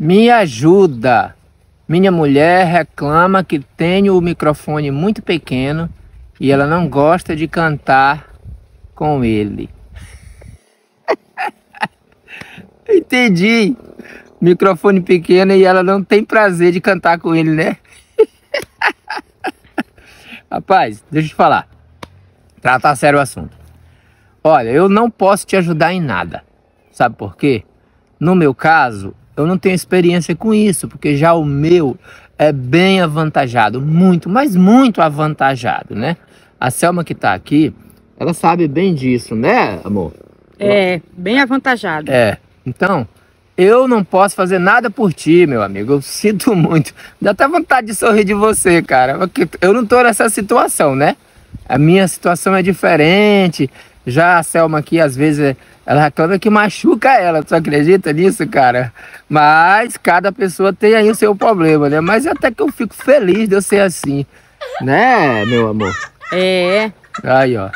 Me ajuda! Minha mulher reclama que tenho o microfone muito pequeno e ela não gosta de cantar com ele. Entendi. Microfone pequeno e ela não tem prazer de cantar com ele, né? Rapaz, deixa eu te falar. Tratar sério o assunto. Olha, eu não posso te ajudar em nada. Sabe por quê? No meu caso, eu não tenho experiência com isso, porque já o meu é bem avantajado, muito, mas muito avantajado, né? A Selma que está aqui, ela sabe bem disso, né, amor? É, bem avantajado. É. Então, eu não posso fazer nada por ti, meu amigo. Eu sinto muito. Dá até vontade de sorrir de você, cara. Porque eu não tô nessa situação, né? A minha situação é diferente. Já a Selma aqui, às vezes, ela reclama que machuca ela. Tu acredita nisso, cara? Mas cada pessoa tem aí o seu problema, né? Mas até que eu fico feliz de eu ser assim. Né, meu amor? É. Aí, ó.